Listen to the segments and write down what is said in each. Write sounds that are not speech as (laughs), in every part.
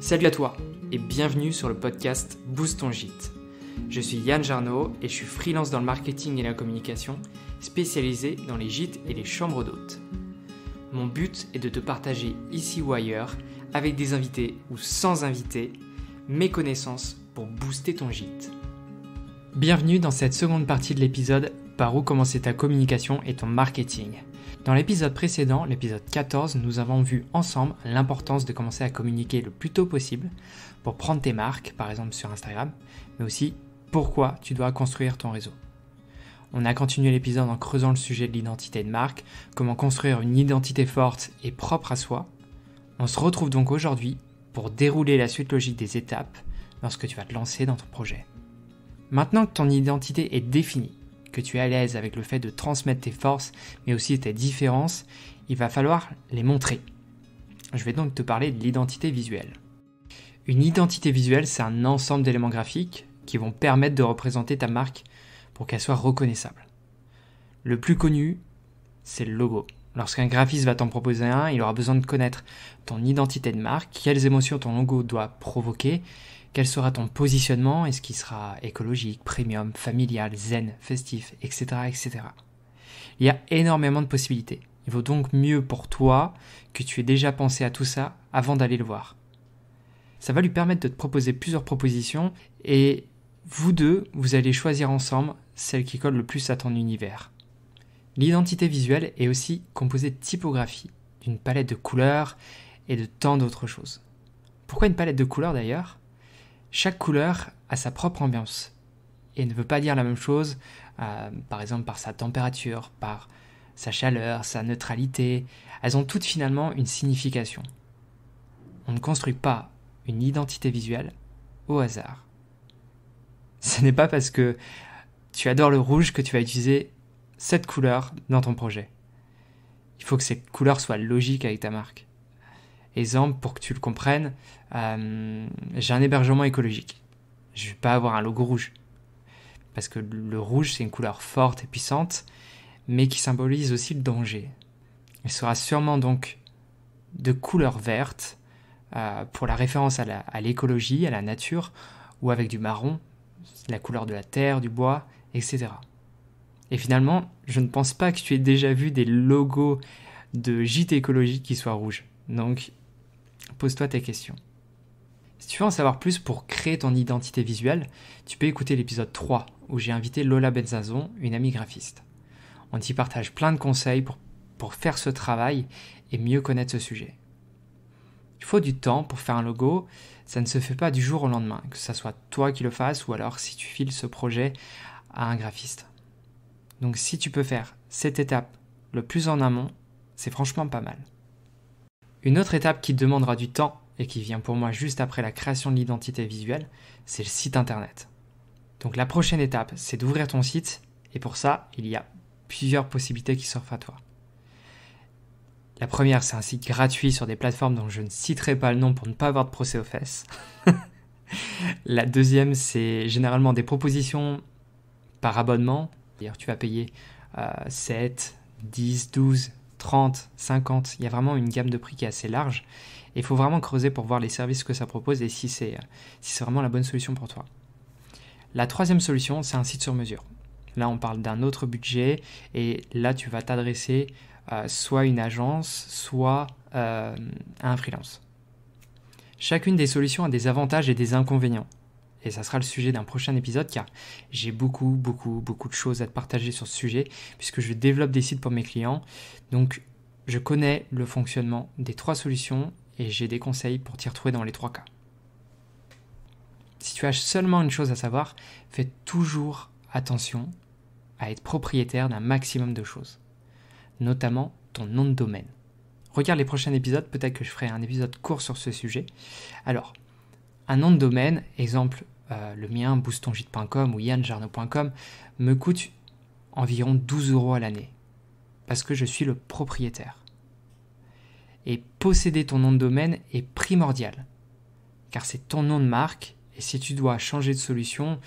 Salut à toi et bienvenue sur le podcast Boost ton gîte. Je suis Yann Jarno et je suis freelance dans le marketing et la communication, spécialisé dans les gîtes et les chambres d'hôtes. Mon but est de te partager ici ou ailleurs, avec des invités ou sans invités, mes connaissances pour booster ton gîte. Bienvenue dans cette seconde partie de l'épisode par où commencer ta communication et ton marketing. Dans l'épisode précédent, l'épisode 14, nous avons vu ensemble l'importance de commencer à communiquer le plus tôt possible pour prendre tes marques, par exemple sur Instagram, mais aussi pourquoi tu dois construire ton réseau. On a continué l'épisode en creusant le sujet de l'identité de marque, comment construire une identité forte et propre à soi. On se retrouve donc aujourd'hui pour dérouler la suite logique des étapes lorsque tu vas te lancer dans ton projet. Maintenant que ton identité est définie, que tu es à l'aise avec le fait de transmettre tes forces, mais aussi tes différences, il va falloir les montrer. Je vais donc te parler de l'identité visuelle. Une identité visuelle, c'est un ensemble d'éléments graphiques qui vont permettre de représenter ta marque pour qu'elle soit reconnaissable. Le plus connu, c'est le logo. Lorsqu'un graphiste va t'en proposer un, il aura besoin de connaître ton identité de marque, quelles émotions ton logo doit provoquer quel sera ton positionnement Est-ce qu'il sera écologique, premium, familial, zen, festif, etc., etc. Il y a énormément de possibilités. Il vaut donc mieux pour toi que tu aies déjà pensé à tout ça avant d'aller le voir. Ça va lui permettre de te proposer plusieurs propositions et vous deux, vous allez choisir ensemble celle qui colle le plus à ton univers. L'identité visuelle est aussi composée de typographie, d'une palette de couleurs et de tant d'autres choses. Pourquoi une palette de couleurs d'ailleurs chaque couleur a sa propre ambiance et ne veut pas dire la même chose, euh, par exemple par sa température, par sa chaleur, sa neutralité. Elles ont toutes finalement une signification. On ne construit pas une identité visuelle au hasard. Ce n'est pas parce que tu adores le rouge que tu vas utiliser cette couleur dans ton projet. Il faut que cette couleur soit logique avec ta marque. Exemple, pour que tu le comprennes, euh, j'ai un hébergement écologique. Je ne vais pas avoir un logo rouge. Parce que le rouge, c'est une couleur forte et puissante, mais qui symbolise aussi le danger. Il sera sûrement donc de couleur verte euh, pour la référence à l'écologie, à, à la nature, ou avec du marron, la couleur de la terre, du bois, etc. Et finalement, je ne pense pas que tu aies déjà vu des logos de gîtes écologiques qui soient rouges. Donc, pose-toi tes questions. Si tu veux en savoir plus pour créer ton identité visuelle, tu peux écouter l'épisode 3 où j'ai invité Lola Benzazon, une amie graphiste. On y partage plein de conseils pour, pour faire ce travail et mieux connaître ce sujet. Il faut du temps pour faire un logo, ça ne se fait pas du jour au lendemain, que ce soit toi qui le fasses ou alors si tu files ce projet à un graphiste. Donc si tu peux faire cette étape le plus en amont, c'est franchement pas mal. Une autre étape qui demandera du temps et qui vient pour moi juste après la création de l'identité visuelle, c'est le site internet. Donc la prochaine étape, c'est d'ouvrir ton site et pour ça, il y a plusieurs possibilités qui s'offrent à toi. La première, c'est un site gratuit sur des plateformes dont je ne citerai pas le nom pour ne pas avoir de procès aux fesses. (laughs) la deuxième, c'est généralement des propositions par abonnement. D'ailleurs, tu vas payer 7, 10, 12, 30, 50, il y a vraiment une gamme de prix qui est assez large. Et il faut vraiment creuser pour voir les services que ça propose et si c'est euh, si vraiment la bonne solution pour toi. La troisième solution, c'est un site sur mesure. Là, on parle d'un autre budget et là, tu vas t'adresser soit euh, soit une agence, soit à euh, un freelance. Chacune des solutions a des avantages et des inconvénients et ça sera le sujet d'un prochain épisode car j'ai beaucoup, beaucoup, beaucoup de choses à te partager sur ce sujet puisque je développe des sites pour mes clients. Donc, je connais le fonctionnement des trois solutions et j'ai des conseils pour t'y retrouver dans les trois cas. Si tu as seulement une chose à savoir, fais toujours attention à être propriétaire d'un maximum de choses, notamment ton nom de domaine. Regarde les prochains épisodes, peut-être que je ferai un épisode court sur ce sujet. Alors, un nom de domaine, exemple euh, le mien, boostongite.com ou yannjarno.com, me coûte environ 12 euros à l'année parce que je suis le propriétaire. Et posséder ton nom de domaine est primordial car c'est ton nom de marque et si tu dois changer de solution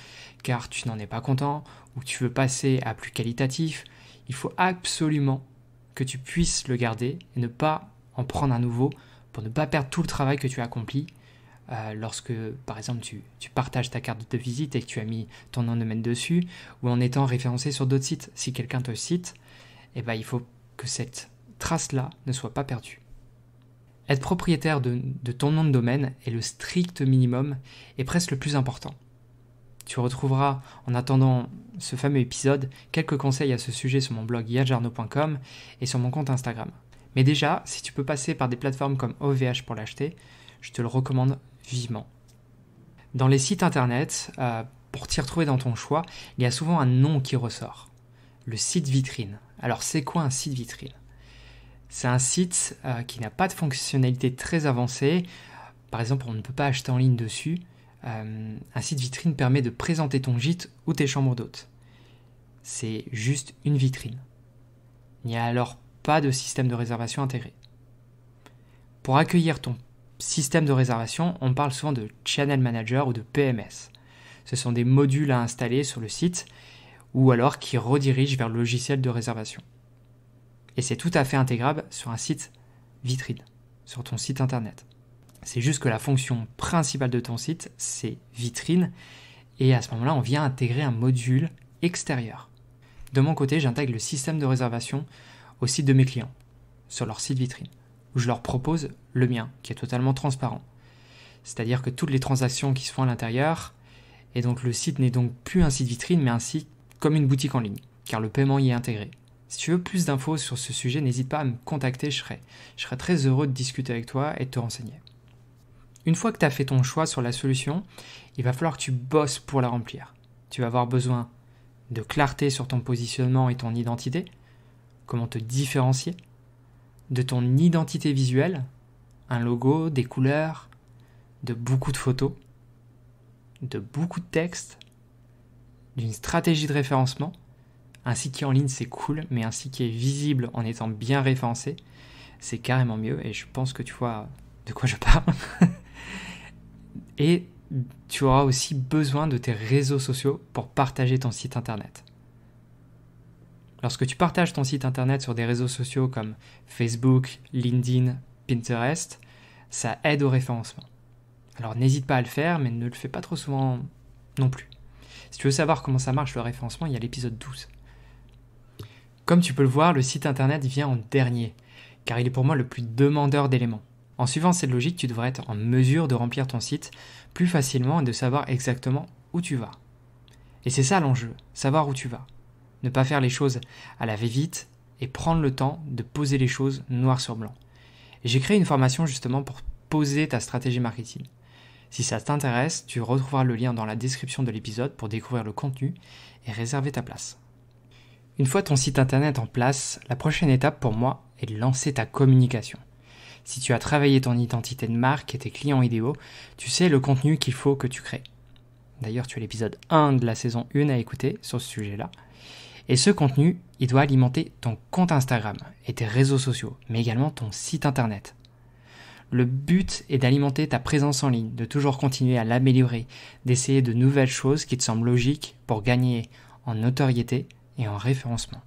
car tu n'en es pas content ou tu veux passer à plus qualitatif, il faut absolument que tu puisses le garder et ne pas en prendre un nouveau pour ne pas perdre tout le travail que tu as accompli euh, lorsque, par exemple, tu, partages ta carte de visite et que tu as mis ton nom de domaine dessus, ou en étant référencé sur d'autres sites. Si quelqu'un te cite, eh ben, il faut que cette trace-là ne soit pas perdue. Être propriétaire de, ton nom de domaine est le strict minimum et presque le plus important. Tu retrouveras, en attendant ce fameux épisode, quelques conseils à ce sujet sur mon blog yajarno.com et sur mon compte Instagram. Mais déjà, si tu peux passer par des plateformes comme OVH pour l'acheter, je te le recommande vivement. Dans les sites internet, euh, pour t'y retrouver dans ton choix, il y a souvent un nom qui ressort. Le site vitrine. Alors c'est quoi un site vitrine C'est un site euh, qui n'a pas de fonctionnalité très avancée. Par exemple, on ne peut pas acheter en ligne dessus. Euh, un site vitrine permet de présenter ton gîte ou tes chambres d'hôtes. C'est juste une vitrine. Il n'y a alors pas de système de réservation intégré. Pour accueillir ton système de réservation, on parle souvent de Channel Manager ou de PMS. Ce sont des modules à installer sur le site ou alors qui redirigent vers le logiciel de réservation. Et c'est tout à fait intégrable sur un site vitrine, sur ton site internet. C'est juste que la fonction principale de ton site, c'est vitrine, et à ce moment-là, on vient intégrer un module extérieur. De mon côté, j'intègre le système de réservation au site de mes clients, sur leur site vitrine où je leur propose le mien, qui est totalement transparent. C'est-à-dire que toutes les transactions qui se font à l'intérieur, et donc le site n'est donc plus un site vitrine, mais un site comme une boutique en ligne, car le paiement y est intégré. Si tu veux plus d'infos sur ce sujet, n'hésite pas à me contacter, je serai, je serai très heureux de discuter avec toi et de te renseigner. Une fois que tu as fait ton choix sur la solution, il va falloir que tu bosses pour la remplir. Tu vas avoir besoin de clarté sur ton positionnement et ton identité, comment te différencier, de ton identité visuelle, un logo, des couleurs, de beaucoup de photos, de beaucoup de textes, d'une stratégie de référencement. Un site qui est en ligne, c'est cool, mais un site qui est visible en étant bien référencé, c'est carrément mieux. Et je pense que tu vois de quoi je parle. (laughs) et tu auras aussi besoin de tes réseaux sociaux pour partager ton site internet. Lorsque tu partages ton site internet sur des réseaux sociaux comme Facebook, LinkedIn, Pinterest, ça aide au référencement. Alors n'hésite pas à le faire, mais ne le fais pas trop souvent non plus. Si tu veux savoir comment ça marche le référencement, il y a l'épisode 12. Comme tu peux le voir, le site internet vient en dernier, car il est pour moi le plus demandeur d'éléments. En suivant cette logique, tu devrais être en mesure de remplir ton site plus facilement et de savoir exactement où tu vas. Et c'est ça l'enjeu, savoir où tu vas ne pas faire les choses à la vite et prendre le temps de poser les choses noir sur blanc. J'ai créé une formation justement pour poser ta stratégie marketing. Si ça t'intéresse, tu retrouveras le lien dans la description de l'épisode pour découvrir le contenu et réserver ta place. Une fois ton site internet en place, la prochaine étape pour moi est de lancer ta communication. Si tu as travaillé ton identité de marque et tes clients idéaux, tu sais le contenu qu'il faut que tu crées. D'ailleurs, tu as l'épisode 1 de la saison 1 à écouter sur ce sujet-là. Et ce contenu, il doit alimenter ton compte Instagram et tes réseaux sociaux, mais également ton site internet. Le but est d'alimenter ta présence en ligne, de toujours continuer à l'améliorer, d'essayer de nouvelles choses qui te semblent logiques pour gagner en notoriété et en référencement.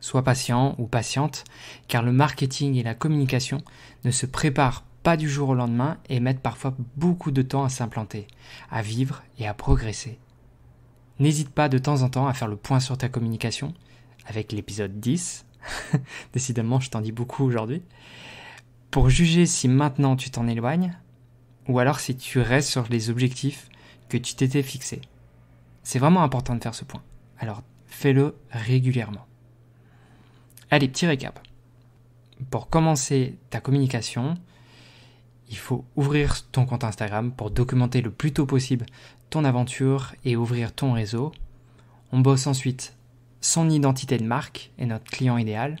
Sois patient ou patiente, car le marketing et la communication ne se préparent pas du jour au lendemain et mettent parfois beaucoup de temps à s'implanter, à vivre et à progresser. N'hésite pas de temps en temps à faire le point sur ta communication avec l'épisode 10. (laughs) Décidément, je t'en dis beaucoup aujourd'hui. Pour juger si maintenant tu t'en éloignes ou alors si tu restes sur les objectifs que tu t'étais fixés. C'est vraiment important de faire ce point. Alors fais-le régulièrement. Allez, petit récap. Pour commencer ta communication, il faut ouvrir ton compte Instagram pour documenter le plus tôt possible ton aventure et ouvrir ton réseau. On bosse ensuite son identité de marque et notre client idéal.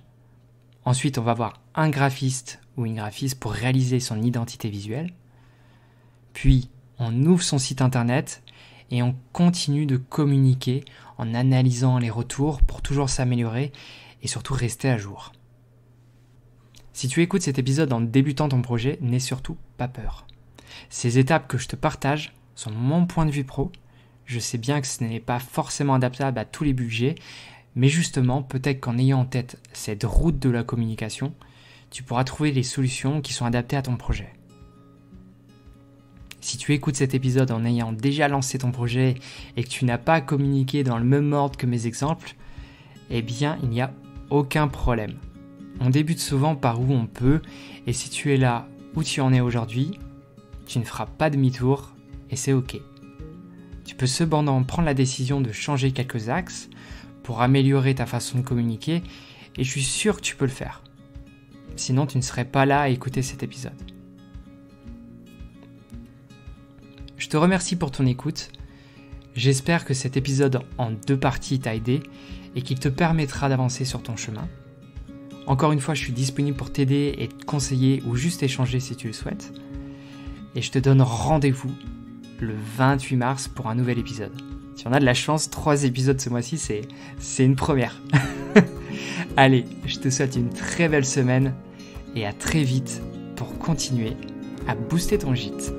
Ensuite, on va voir un graphiste ou une graphiste pour réaliser son identité visuelle. Puis, on ouvre son site internet et on continue de communiquer en analysant les retours pour toujours s'améliorer et surtout rester à jour. Si tu écoutes cet épisode en débutant ton projet, n'aie surtout pas peur. Ces étapes que je te partage sur mon point de vue pro, je sais bien que ce n'est pas forcément adaptable à tous les budgets, mais justement, peut-être qu'en ayant en tête cette route de la communication, tu pourras trouver les solutions qui sont adaptées à ton projet. Si tu écoutes cet épisode en ayant déjà lancé ton projet et que tu n'as pas communiqué dans le même ordre que mes exemples, eh bien il n'y a aucun problème. On débute souvent par où on peut et si tu es là où tu en es aujourd'hui, tu ne feras pas demi-tour et c'est ok. Tu peux cependant prendre la décision de changer quelques axes pour améliorer ta façon de communiquer et je suis sûr que tu peux le faire. Sinon tu ne serais pas là à écouter cet épisode. Je te remercie pour ton écoute. J'espère que cet épisode en deux parties t'a aidé et qu'il te permettra d'avancer sur ton chemin. Encore une fois, je suis disponible pour t'aider et te conseiller ou juste échanger si tu le souhaites. Et je te donne rendez-vous le 28 mars pour un nouvel épisode. Si on a de la chance, trois épisodes ce mois-ci, c'est une première. (laughs) Allez, je te souhaite une très belle semaine et à très vite pour continuer à booster ton gîte.